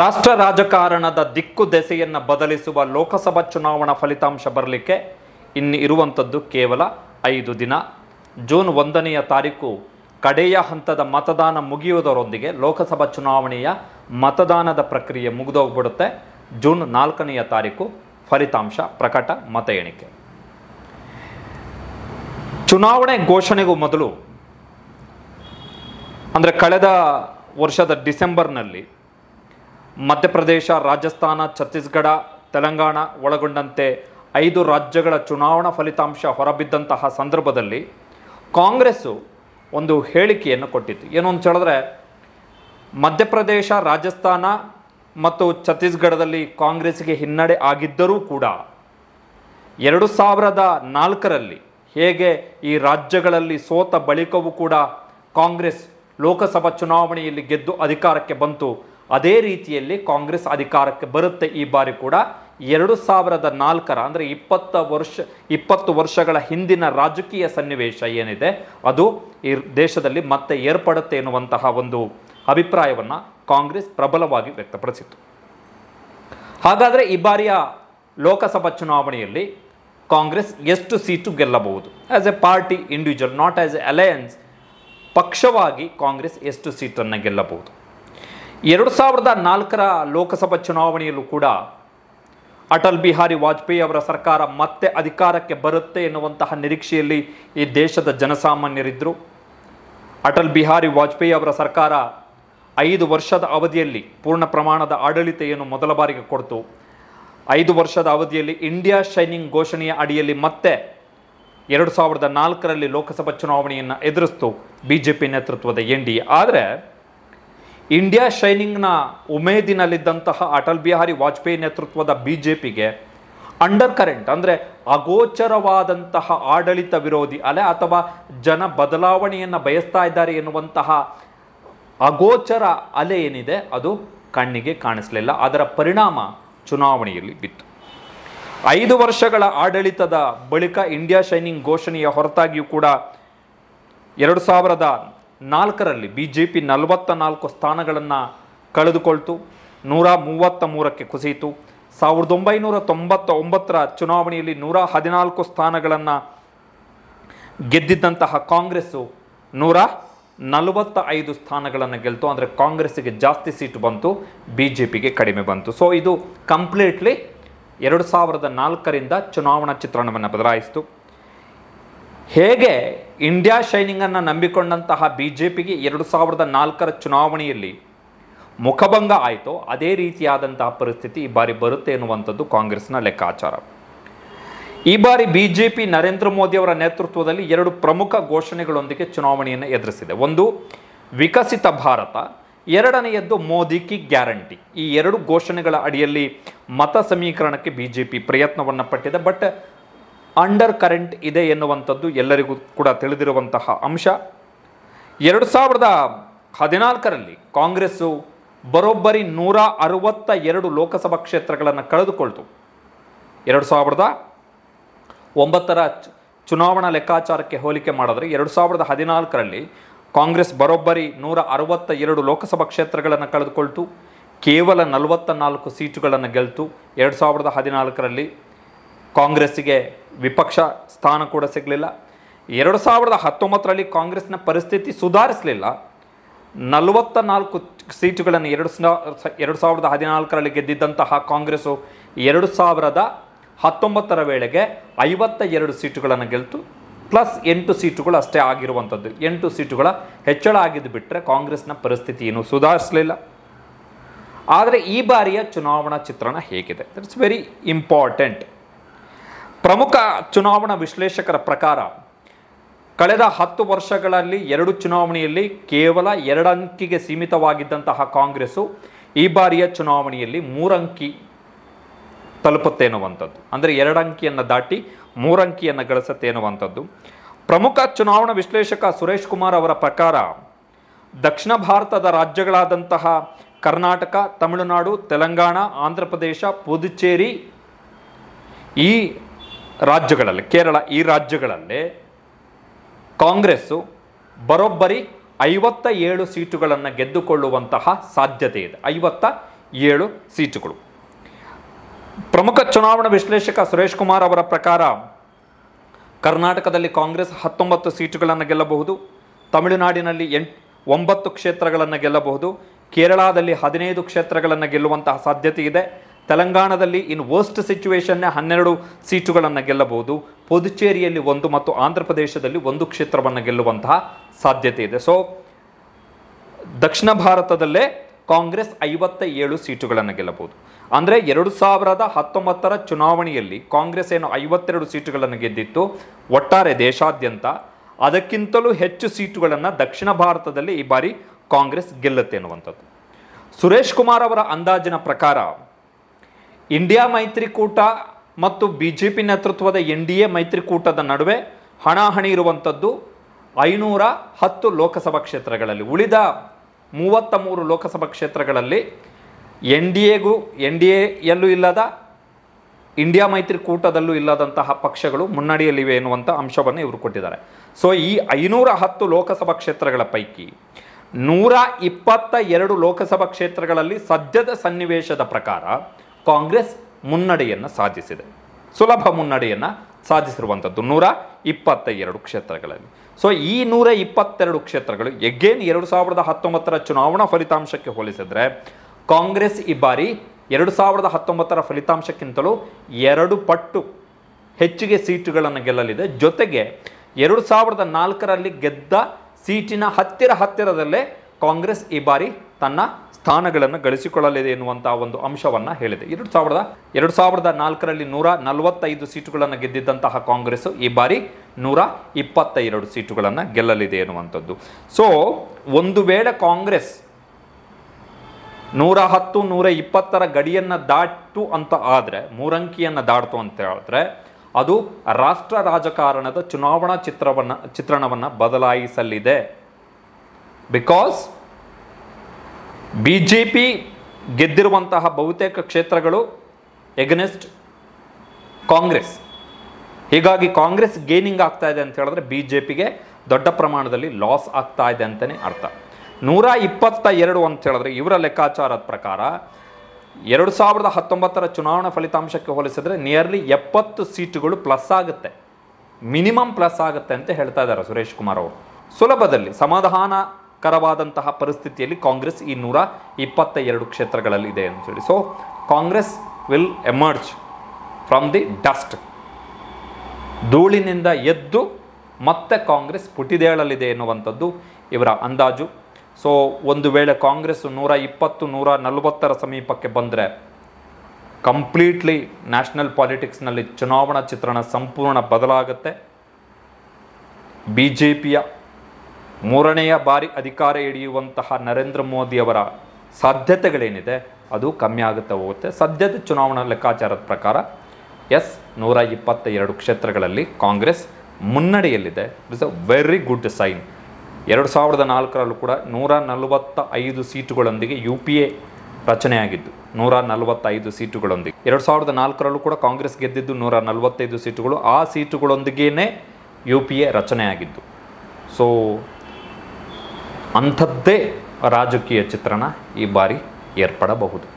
ರಾಷ್ಟ್ರ ರಾಜಕಾರಣದ ದಿಕ್ಕು ದೆಸೆಯನ್ನು ಬದಲಿಸುವ ಲೋಕಸಭಾ ಚುನಾವಣಾ ಫಲಿತಾಂಶ ಬರಲಿಕ್ಕೆ ಇನ್ನು ಇರುವಂಥದ್ದು ಕೇವಲ ಐದು ದಿನ ಜೂನ್ ಒಂದನೆಯ ತಾರೀಕು ಕಡೆಯ ಹಂತದ ಮತದಾನ ಮುಗಿಯುವುದರೊಂದಿಗೆ ಲೋಕಸಭಾ ಚುನಾವಣೆಯ ಮತದಾನದ ಪ್ರಕ್ರಿಯೆ ಮುಗಿದೋಗ್ಬಿಡುತ್ತೆ ಜೂನ್ ನಾಲ್ಕನೆಯ ತಾರೀಕು ಫಲಿತಾಂಶ ಪ್ರಕಟ ಮತ ಎಣಿಕೆ ಚುನಾವಣೆ ಘೋಷಣೆಗೂ ಮೊದಲು ಅಂದರೆ ಕಳೆದ ವರ್ಷದ ಡಿಸೆಂಬರ್ನಲ್ಲಿ ಮಧ್ಯಪ್ರದೇಶ ರಾಜಸ್ಥಾನ ಛತ್ತೀಸ್ಗಢ ತೆಲಂಗಾಣ ಒಳಗೊಂಡಂತೆ ಐದು ರಾಜ್ಯಗಳ ಚುನಾವಣಾ ಫಲಿತಾಂಶ ಹೊರಬಿದ್ದಂತಹ ಸಂದರ್ಭದಲ್ಲಿ ಕಾಂಗ್ರೆಸ್ಸು ಒಂದು ಹೇಳಿಕೆಯನ್ನು ಕೊಟ್ಟಿತ್ತು ಏನು ಅಂತ ಹೇಳಿದ್ರೆ ಮಧ್ಯಪ್ರದೇಶ ರಾಜಸ್ಥಾನ ಮತ್ತು ಛತ್ತೀಸ್ಗಢದಲ್ಲಿ ಕಾಂಗ್ರೆಸ್ಗೆ ಹಿನ್ನಡೆ ಆಗಿದ್ದರೂ ಕೂಡ ಎರಡು ಸಾವಿರದ ನಾಲ್ಕರಲ್ಲಿ ಹೇಗೆ ಈ ರಾಜ್ಯಗಳಲ್ಲಿ ಸೋತ ಬಳಿಕವೂ ಕೂಡ ಕಾಂಗ್ರೆಸ್ ಲೋಕಸಭಾ ಚುನಾವಣೆಯಲ್ಲಿ ಗೆದ್ದು ಅಧಿಕಾರಕ್ಕೆ ಬಂತು ಅದೇ ರೀತಿಯಲ್ಲಿ ಕಾಂಗ್ರೆಸ್ ಅಧಿಕಾರಕ್ಕೆ ಬರುತ್ತೆ ಈ ಬಾರಿ ಕೂಡ ಎರಡು ಸಾವಿರದ ನಾಲ್ಕರ ಅಂದರೆ ಇಪ್ಪತ್ತ ವರ್ಷ ಇಪ್ಪತ್ತು ವರ್ಷಗಳ ಹಿಂದಿನ ರಾಜಕೀಯ ಸನ್ನಿವೇಶ ಏನಿದೆ ಅದು ಈ ದೇಶದಲ್ಲಿ ಮತ್ತೆ ಏರ್ಪಡುತ್ತೆ ಎನ್ನುವಂತಹ ಒಂದು ಅಭಿಪ್ರಾಯವನ್ನು ಕಾಂಗ್ರೆಸ್ ಪ್ರಬಲವಾಗಿ ವ್ಯಕ್ತಪಡಿಸಿತ್ತು ಹಾಗಾದರೆ ಈ ಬಾರಿಯ ಲೋಕಸಭಾ ಚುನಾವಣೆಯಲ್ಲಿ ಕಾಂಗ್ರೆಸ್ ಎಷ್ಟು ಸೀಟು ಗೆಲ್ಲಬಹುದು as a party individual not as a alliance ಪಕ್ಷವಾಗಿ ಕಾಂಗ್ರೆಸ್ ಎಷ್ಟು ಸೀಟನ್ನು ಗೆಲ್ಲಬಹುದು ಎರಡು ಸಾವಿರದ ನಾಲ್ಕರ ಲೋಕಸಭಾ ಚುನಾವಣೆಯಲ್ಲೂ ಕೂಡ ಅಟಲ್ ಬಿಹಾರಿ ವಾಜಪೇಯಿ ಅವರ ಸರ್ಕಾರ ಮತ್ತೆ ಅಧಿಕಾರಕ್ಕೆ ಬರುತ್ತೆ ಎನ್ನುವಂತಹ ನಿರೀಕ್ಷೆಯಲ್ಲಿ ಈ ದೇಶದ ಜನಸಾಮಾನ್ಯರಿದ್ದರು ಅಟಲ್ ಬಿಹಾರಿ ವಾಜಪೇಯಿ ಅವರ ಸರ್ಕಾರ ಐದು ವರ್ಷದ ಅವಧಿಯಲ್ಲಿ ಪೂರ್ಣ ಪ್ರಮಾಣದ ಆಡಳಿತೆಯನ್ನು ಮೊದಲ ಬಾರಿಗೆ ಕೊಡ್ತು ಐದು ವರ್ಷದ ಅವಧಿಯಲ್ಲಿ ಇಂಡಿಯಾ ಶೈನಿಂಗ್ ಘೋಷಣೆಯ ಅಡಿಯಲ್ಲಿ ಮತ್ತೆ ಎರಡು ಸಾವಿರದ ನಾಲ್ಕರಲ್ಲಿ ಲೋಕಸಭಾ ಚುನಾವಣೆಯನ್ನು ಎದುರಿಸ್ತು ಬಿ ಜೆ ಪಿ ನೇತೃತ್ವದ ಎನ್ ಡಿ ಎ ಆದರೆ ಇಂಡಿಯಾ ಶೈನಿಂಗ್ನ ಉಮೇದಿನಲ್ಲಿದ್ದಂತಹ ಅಟಲ್ ಬಿಹಾರಿ ವಾಜಪೇಯಿ ನೇತೃತ್ವದ ಬಿ ಜೆ ಪಿಗೆ ಅಂಡರ್ ಕರೆಂಟ್ ಅಂದರೆ ಅಗೋಚರವಾದಂತಹ ಆಡಳಿತ ವಿರೋಧಿ ಅಲೆ ಅಥವಾ ಜನ ಬದಲಾವಣೆಯನ್ನು ಬಯಸ್ತಾ ಇದ್ದಾರೆ ಎನ್ನುವಂತಹ ಅಗೋಚರ ಅಲೆ ಏನಿದೆ ಅದು ಕಣ್ಣಿಗೆ ಕಾಣಿಸಲಿಲ್ಲ ಅದರ ಪರಿಣಾಮ ಚುನಾವಣೆಯಲ್ಲಿ ಬಿತ್ತು ಐದು ವರ್ಷಗಳ ಆಡಳಿತದ ಬಳಿಕ ಇಂಡಿಯಾ ಶೈನಿಂಗ್ ಘೋಷಣೆಯ ಹೊರತಾಗಿಯೂ ಕೂಡ ಎರಡು ಸಾವಿರದ ನಾಲ್ಕರಲ್ಲಿ ಬಿ ಜೆ ಪಿ ನಲವತ್ತ ನಾಲ್ಕು ಸ್ಥಾನಗಳನ್ನು ಕಳೆದುಕೊಳ್ತು ನೂರ ಮೂವತ್ತ ಮೂರಕ್ಕೆ ಕುಸಿಯಿತು ಸಾವಿರದ ಒಂಬೈನೂರ ತೊಂಬತ್ತ ಒಂಬತ್ತರ ಚುನಾವಣೆಯಲ್ಲಿ ನೂರ ಹದಿನಾಲ್ಕು ಸ್ಥಾನಗಳನ್ನು ಗೆದ್ದಿದ್ದಂತಹ ಕಾಂಗ್ರೆಸ್ಸು ನೂರ ನಲವತ್ತ ಐದು ಸ್ಥಾನಗಳನ್ನು ಗೆಲ್ತು ಅಂದರೆ ಕಾಂಗ್ರೆಸ್ಸಿಗೆ ಜಾಸ್ತಿ ಸೀಟು ಬಂತು ಬಿ ಜೆ ಪಿಗೆ ಕಡಿಮೆ ಬಂತು ಸೊ ಇದು ಕಂಪ್ಲೀಟ್ಲಿ ಎರಡು ಸಾವಿರದ ನಾಲ್ಕರಿಂದ ಚುನಾವಣಾ ಚಿತ್ರಣವನ್ನು ಬದಲಾಯಿಸಿತು ಹೇಗೆ ಇಂಡಿಯಾ ಶೈನಿಂಗನ್ನು ನಂಬಿಕೊಂಡಂತಹ ಬಿ ಜೆ ಪಿಗೆ ಎರಡು ಸಾವಿರದ ನಾಲ್ಕರ ಚುನಾವಣೆಯಲ್ಲಿ ಮುಖಭಂಗ ಆಯಿತೋ ಅದೇ ರೀತಿಯಾದಂತಹ ಪರಿಸ್ಥಿತಿ ಈ ಬಾರಿ ಬರುತ್ತೆ ಎನ್ನುವಂಥದ್ದು ಕಾಂಗ್ರೆಸ್ನ ಲೆಕ್ಕಾಚಾರ ಈ ಬಾರಿ ಬಿ ಜೆ ಪಿ ನರೇಂದ್ರ ಮೋದಿಯವರ ನೇತೃತ್ವದಲ್ಲಿ ಎರಡು ಪ್ರಮುಖ ಘೋಷಣೆಗಳೊಂದಿಗೆ ಚುನಾವಣೆಯನ್ನು ಎದುರಿಸಿದೆ ಒಂದು ವಿಕಸಿತ ಭಾರತ ಎರಡನೆಯದ್ದು ಮೋದಿ ಕಿ ಗ್ಯಾರಂಟಿ ಈ ಎರಡು ಘೋಷಣೆಗಳ ಅಡಿಯಲ್ಲಿ ಮತ ಸಮೀಕರಣಕ್ಕೆ ಬಿ ಜೆ ಪಿ ಪ್ರಯತ್ನವನ್ನು ಪಟ್ಟಿದೆ ಬಟ್ ಅಂಡರ್ ಕರೆಂಟ್ ಇದೆ ಎನ್ನುವಂಥದ್ದು ಎಲ್ಲರಿಗೂ ಕೂಡ ತಿಳಿದಿರುವಂತಹ ಅಂಶ ಎರಡು ಸಾವಿರದ ಹದಿನಾಲ್ಕರಲ್ಲಿ ಕಾಂಗ್ರೆಸ್ಸು ಬರೋಬ್ಬರಿ ನೂರ ಅರುವತ್ತ ಎರಡು ಲೋಕಸಭಾ ಕ್ಷೇತ್ರಗಳನ್ನು ಕಳೆದುಕೊಳ್ತು ಎರಡು ಸಾವಿರದ ಒಂಬತ್ತರ ಚುನಾವಣಾ ಲೆಕ್ಕಾಚಾರಕ್ಕೆ ಹೋಲಿಕೆ ಮಾಡಿದ್ರೆ ಎರಡು ಸಾವಿರದ ಹದಿನಾಲ್ಕರಲ್ಲಿ ಕಾಂಗ್ರೆಸ್ ಬರೋಬ್ಬರಿ ನೂರ ಅರುವತ್ತ ಎರಡು ಲೋಕಸಭಾ ಕ್ಷೇತ್ರಗಳನ್ನು ಕಳೆದುಕೊಳ್ತು ಕೇವಲ ನಲವತ್ತ ನಾಲ್ಕು ಸೀಟುಗಳನ್ನು ಗೆಲ್ತು ಎರಡು ಸಾವಿರದ ಹದಿನಾಲ್ಕರಲ್ಲಿ ಕಾಂಗ್ರೆಸ್ಸಿಗೆ ವಿಪಕ್ಷ ಸ್ಥಾನ ಕೂಡ ಸಿಗಲಿಲ್ಲ ಎರಡು ಸಾವಿರದ ಹತ್ತೊಂಬತ್ತರಲ್ಲಿ ಕಾಂಗ್ರೆಸ್ನ ಪರಿಸ್ಥಿತಿ ಸುಧಾರಿಸಲಿಲ್ಲ ನಲವತ್ತ ನಾಲ್ಕು ಸೀಟುಗಳನ್ನು ಎರಡು ಎರಡು ಸಾವಿರದ ಹದಿನಾಲ್ಕರಲ್ಲಿ ಗೆದ್ದಿದ್ದಂತಹ ಕಾಂಗ್ರೆಸ್ಸು ಎರಡು ಸಾವಿರದ ಹತ್ತೊಂಬತ್ತರ ವೇಳೆಗೆ ಐವತ್ತ ಎರಡು ಸೀಟುಗಳನ್ನು ಗೆಲ್ತು ಪ್ಲಸ್ ಎಂಟು ಸೀಟುಗಳು ಅಷ್ಟೇ ಆಗಿರುವಂಥದ್ದು ಎಂಟು ಸೀಟುಗಳ ಹೆಚ್ಚಳ ಆಗಿದ್ದು ಬಿಟ್ಟರೆ ಕಾಂಗ್ರೆಸ್ನ ಪರಿಸ್ಥಿತಿ ಏನು ಸುಧಾರಿಸಲಿಲ್ಲ ಆದರೆ ಈ ಬಾರಿಯ ಚುನಾವಣಾ ಚಿತ್ರಣ ಹೇಗಿದೆ ದಟ್ಸ್ ವೆರಿ ಇಂಪಾರ್ಟೆಂಟ್ ಪ್ರಮುಖ ಚುನಾವಣಾ ವಿಶ್ಲೇಷಕರ ಪ್ರಕಾರ ಕಳೆದ ಹತ್ತು ವರ್ಷಗಳಲ್ಲಿ ಎರಡು ಚುನಾವಣೆಯಲ್ಲಿ ಕೇವಲ ಎರಡಂಕಿಗೆ ಸೀಮಿತವಾಗಿದ್ದಂತಹ ಕಾಂಗ್ರೆಸ್ಸು ಈ ಬಾರಿಯ ಚುನಾವಣೆಯಲ್ಲಿ ಮೂರಂಕಿ ತಲುಪುತ್ತೆ ಅನ್ನುವಂಥದ್ದು ಅಂದರೆ ಎರಡಂಕಿಯನ್ನು ದಾಟಿ ಮೂರಂಕಿಯನ್ನು ಗಳಿಸುತ್ತೆ ಅನ್ನುವಂಥದ್ದು ಪ್ರಮುಖ ಚುನಾವಣಾ ವಿಶ್ಲೇಷಕ ಸುರೇಶ್ ಕುಮಾರ್ ಅವರ ಪ್ರಕಾರ ದಕ್ಷಿಣ ಭಾರತದ ರಾಜ್ಯಗಳಾದಂತಹ ಕರ್ನಾಟಕ ತಮಿಳುನಾಡು ತೆಲಂಗಾಣ ಆಂಧ್ರ ಪ್ರದೇಶ ಪುದುಚೇರಿ ಈ ರಾಜ್ಯಗಳಲ್ಲಿ ಕೇರಳ ಈ ರಾಜ್ಯಗಳಲ್ಲಿ ಕಾಂಗ್ರೆಸ್ಸು ಬರೋಬ್ಬರಿ ಐವತ್ತ ಏಳು ಸೀಟುಗಳನ್ನು ಗೆದ್ದುಕೊಳ್ಳುವಂತಹ ಸಾಧ್ಯತೆ ಇದೆ ಐವತ್ತ ಏಳು ಸೀಟುಗಳು ಪ್ರಮುಖ ಚುನಾವಣಾ ವಿಶ್ಲೇಷಕ ಸುರೇಶ್ ಕುಮಾರ್ ಅವರ ಪ್ರಕಾರ ಕರ್ನಾಟಕದಲ್ಲಿ ಕಾಂಗ್ರೆಸ್ ಹತ್ತೊಂಬತ್ತು ಸೀಟುಗಳನ್ನು ಗೆಲ್ಲಬಹುದು ತಮಿಳುನಾಡಿನಲ್ಲಿ ಎಂಟ್ ಒಂಬತ್ತು ಕ್ಷೇತ್ರಗಳನ್ನು ಗೆಲ್ಲಬಹುದು ಕೇರಳದಲ್ಲಿ ಹದಿನೈದು ಕ್ಷೇತ್ರಗಳನ್ನು ಗೆಲ್ಲುವಂತಹ ಸಾಧ್ಯತೆ ಇದೆ ತೆಲಂಗಾಣದಲ್ಲಿ ಇನ್ ವರ್ಸ್ಟ್ ಸಿಚುವೇಶನ್ನೇ ಹನ್ನೆರಡು ಸೀಟುಗಳನ್ನು ಗೆಲ್ಲಬಹುದು ಪುದುಚೇರಿಯಲ್ಲಿ ಒಂದು ಮತ್ತು ಆಂಧ್ರ ಪ್ರದೇಶದಲ್ಲಿ ಒಂದು ಕ್ಷೇತ್ರವನ್ನು ಗೆಲ್ಲುವಂತಹ ಸಾಧ್ಯತೆ ಇದೆ ಸೊ ದಕ್ಷಿಣ ಭಾರತದಲ್ಲೇ ಕಾಂಗ್ರೆಸ್ ಐವತ್ತ ಏಳು ಸೀಟುಗಳನ್ನು ಗೆಲ್ಲಬಹುದು ಅಂದರೆ ಎರಡು ಸಾವಿರದ ಹತ್ತೊಂಬತ್ತರ ಚುನಾವಣೆಯಲ್ಲಿ ಕಾಂಗ್ರೆಸ್ ಏನು ಐವತ್ತೆರಡು ಸೀಟುಗಳನ್ನು ಗೆದ್ದಿತ್ತು ಒಟ್ಟಾರೆ ದೇಶಾದ್ಯಂತ ಅದಕ್ಕಿಂತಲೂ ಹೆಚ್ಚು ಸೀಟುಗಳನ್ನು ದಕ್ಷಿಣ ಭಾರತದಲ್ಲಿ ಈ ಬಾರಿ ಕಾಂಗ್ರೆಸ್ ಗೆಲ್ಲುತ್ತೆ ಅನ್ನುವಂಥದ್ದು ಸುರೇಶ್ ಕುಮಾರ್ ಅವರ ಅಂದಾಜಿನ ಪ್ರಕಾರ ಇಂಡಿಯಾ ಮೈತ್ರಿಕೂಟ ಮತ್ತು ಬಿ ಜೆ ಪಿ ನೇತೃತ್ವದ ಎನ್ ಡಿ ಎ ಮೈತ್ರಿಕೂಟದ ನಡುವೆ ಹಣಾಹಣಿ ಇರುವಂಥದ್ದು ಐನೂರ ಹತ್ತು ಲೋಕಸಭಾ ಕ್ಷೇತ್ರಗಳಲ್ಲಿ ಉಳಿದ ಮೂವತ್ತ ಮೂರು ಲೋಕಸಭಾ ಕ್ಷೇತ್ರಗಳಲ್ಲಿ ಎನ್ ಡಿ ಎಗೂ ಎನ್ ಡಿ ಎಯಲ್ಲೂ ಇಲ್ಲದ ಇಂಡಿಯಾ ಮೈತ್ರಿಕೂಟದಲ್ಲೂ ಇಲ್ಲದಂತಹ ಪಕ್ಷಗಳು ಮುನ್ನಡೆಯಲ್ಲಿವೆ ಎನ್ನುವಂಥ ಅಂಶವನ್ನು ಇವರು ಕೊಟ್ಟಿದ್ದಾರೆ ಸೊ ಈ ಐನೂರ ಹತ್ತು ಲೋಕಸಭಾ ಕ್ಷೇತ್ರಗಳ ಪೈಕಿ ನೂರ ಇಪ್ಪತ್ತ ಎರಡು ಲೋಕಸಭಾ ಕ್ಷೇತ್ರಗಳಲ್ಲಿ ಸದ್ಯದ ಸನ್ನಿವೇಶದ ಪ್ರಕಾರ ಕಾಂಗ್ರೆಸ್ ಮುನ್ನಡೆಯನ್ನು ಸಾಧಿಸಿದೆ ಸುಲಭ ಮುನ್ನಡೆಯನ್ನು ಸಾಧಿಸಿರುವಂಥದ್ದು ನೂರ ಇಪ್ಪತ್ತ ಎರಡು ಕ್ಷೇತ್ರಗಳಲ್ಲಿ ಸೊ ಈ ನೂರ ಇಪ್ಪತ್ತೆರಡು ಕ್ಷೇತ್ರಗಳು ಎಗೇನ್ ಎರಡು ಸಾವಿರದ ಹತ್ತೊಂಬತ್ತರ ಚುನಾವಣಾ ಫಲಿತಾಂಶಕ್ಕೆ ಹೋಲಿಸಿದ್ರೆ ಕಾಂಗ್ರೆಸ್ ಈ ಬಾರಿ ಎರಡು ಸಾವಿರದ ಹತ್ತೊಂಬತ್ತರ ಫಲಿತಾಂಶಕ್ಕಿಂತಲೂ ಎರಡು ಪಟ್ಟು ಹೆಚ್ಚಿಗೆ ಸೀಟುಗಳನ್ನು ಗೆಲ್ಲಲಿದೆ ಜೊತೆಗೆ ಎರಡು ಸಾವಿರದ ನಾಲ್ಕರಲ್ಲಿ ಗೆದ್ದ ಸೀಟಿನ ಹತ್ತಿರ ಹತ್ತಿರದಲ್ಲೇ ಕಾಂಗ್ರೆಸ್ ಈ ಬಾರಿ ತನ್ನ ಸ್ಥಾನಗಳನ್ನು ಗಳಿಸಿಕೊಳ್ಳಲಿದೆ ಎನ್ನುವಂತಹ ಒಂದು ಅಂಶವನ್ನು ಹೇಳಿದೆ ಎರಡು ಸಾವಿರದ ಎರಡು ಸಾವಿರದ ನಾಲ್ಕರಲ್ಲಿ ನೂರ ನಲವತ್ತೈದು ಸೀಟುಗಳನ್ನು ಗೆದ್ದಿದ್ದಂತಹ ಕಾಂಗ್ರೆಸ್ ಈ ಬಾರಿ ನೂರ ಇಪ್ಪತ್ತ ಎರಡು ಸೀಟುಗಳನ್ನು ಗೆಲ್ಲಲಿದೆ ಎನ್ನುವಂಥದ್ದು ಸೊ ಒಂದು ವೇಳೆ ಕಾಂಗ್ರೆಸ್ ನೂರ ಹತ್ತು ನೂರ ಇಪ್ಪತ್ತರ ಗಡಿಯನ್ನ ದಾಟ್ತು ಅಂತ ಆದರೆ ಮೂರಂಕಿಯನ್ನು ದಾಟ್ತು ಅಂತ ಹೇಳಿದ್ರೆ ಅದು ರಾಷ್ಟ್ರ ರಾಜಕಾರಣದ ಚುನಾವಣಾ ಚಿತ್ರವನ್ನು ಚಿತ್ರಣವನ್ನು ಬದಲಾಯಿಸಲಿದೆ ಬಿಕಾಸ್ ಬಿ ಜೆ ಪಿ ಗೆದ್ದಿರುವಂತಹ ಬಹುತೇಕ ಕ್ಷೇತ್ರಗಳು ಎಗನೆಸ್ಟ್ ಕಾಂಗ್ರೆಸ್ ಹೀಗಾಗಿ ಕಾಂಗ್ರೆಸ್ ಗೇನಿಂಗ್ ಆಗ್ತಾ ಇದೆ ಅಂತ ಹೇಳಿದ್ರೆ ಬಿ ಜೆ ಪಿಗೆ ದೊಡ್ಡ ಪ್ರಮಾಣದಲ್ಲಿ ಲಾಸ್ ಆಗ್ತಾ ಇದೆ ಅಂತಲೇ ಅರ್ಥ ನೂರ ಇಪ್ಪತ್ತ ಎರಡು ಅಂತ ಹೇಳಿದ್ರೆ ಇವರ ಲೆಕ್ಕಾಚಾರದ ಪ್ರಕಾರ ಎರಡು ಸಾವಿರದ ಹತ್ತೊಂಬತ್ತರ ಚುನಾವಣಾ ಫಲಿತಾಂಶಕ್ಕೆ ಹೋಲಿಸಿದ್ರೆ ನಿಯರ್ಲಿ ಎಪ್ಪತ್ತು ಸೀಟುಗಳು ಪ್ಲಸ್ ಆಗುತ್ತೆ ಮಿನಿಮಮ್ ಪ್ಲಸ್ ಆಗುತ್ತೆ ಅಂತ ಹೇಳ್ತಾ ಇದ್ದಾರೆ ಸುರೇಶ್ ಕುಮಾರ್ ಅವರು ಸುಲಭದಲ್ಲಿ ಸಮಾಧಾನ ಕರವಾದಂತಹ ಪರಿಸ್ಥಿತಿಯಲ್ಲಿ ಕಾಂಗ್ರೆಸ್ ಈ ನೂರ ಇಪ್ಪತ್ತ ಎರಡು ಕ್ಷೇತ್ರಗಳಲ್ಲಿದೆ ಅಂತ ಹೇಳಿ so Congress will emerge from the dust ಧೂಳಿನಿಂದ ಎದ್ದು ಮತ್ತೆ ಕಾಂಗ್ರೆಸ್ ಪುಟಿದೇಳಲಿದೆ ಎನ್ನುವಂಥದ್ದು ಇವರ ಅಂದಾಜು ಸೊ ಒಂದು ವೇಳೆ ಕಾಂಗ್ರೆಸ್ ನೂರ ಇಪ್ಪತ್ತು ನೂರ ನಲವತ್ತರ ಸಮೀಪಕ್ಕೆ ಬಂದರೆ ಕಂಪ್ಲೀಟ್ಲಿ ನ್ಯಾಷನಲ್ ಪಾಲಿಟಿಕ್ಸ್ನಲ್ಲಿ ಚುನಾವಣಾ ಚಿತ್ರಣ ಸಂಪೂರ್ಣ ಬದಲಾಗುತ್ತೆ ಬಿ ಜೆ ಪಿಯ ಮೂರನೆಯ ಬಾರಿ ಅಧಿಕಾರ ಹಿಡಿಯುವಂತಹ ನರೇಂದ್ರ ಮೋದಿಯವರ ಸಾಧ್ಯತೆಗಳೇನಿದೆ ಅದು ಕಮ್ಮಿ ಆಗುತ್ತಾ ಹೋಗುತ್ತೆ ಸದ್ಯದ ಚುನಾವಣಾ ಲೆಕ್ಕಾಚಾರದ ಪ್ರಕಾರ ಎಸ್ ನೂರ ಇಪ್ಪತ್ತ ಎರಡು ಕ್ಷೇತ್ರಗಳಲ್ಲಿ ಕಾಂಗ್ರೆಸ್ ಮುನ್ನಡೆಯಲ್ಲಿದೆ it's a very good sign ಎರಡು ಸಾವಿರದ ನಾಲ್ಕರಲ್ಲೂ ಕೂಡ ನೂರ ನಲವತ್ತ ಐದು ಸೀಟುಗಳೊಂದಿಗೆ ಯು ಪಿ ಎ ರಚನೆಯಾಗಿದ್ದು ನೂರ ನಲವತ್ತೈದು ಸೀಟುಗಳೊಂದಿಗೆ ಎರಡು ಸಾವಿರದ ನಾಲ್ಕರಲ್ಲೂ ಕೂಡ ಕಾಂಗ್ರೆಸ್ ಗೆದ್ದಿದ್ದು ನೂರ ನಲವತ್ತೈದು ಸೀಟುಗಳು ಆ ಸೀಟುಗಳೊಂದಿಗೇ ಯು ಪಿ ಎ ರಚನೆಯಾಗಿದ್ದು ಸೊ ಅಂಥದ್ದೇ ರಾಜಕೀಯ ಚಿತ್ರಣ ಈ ಬಾರಿ ಏರ್ಪಡಬಹುದು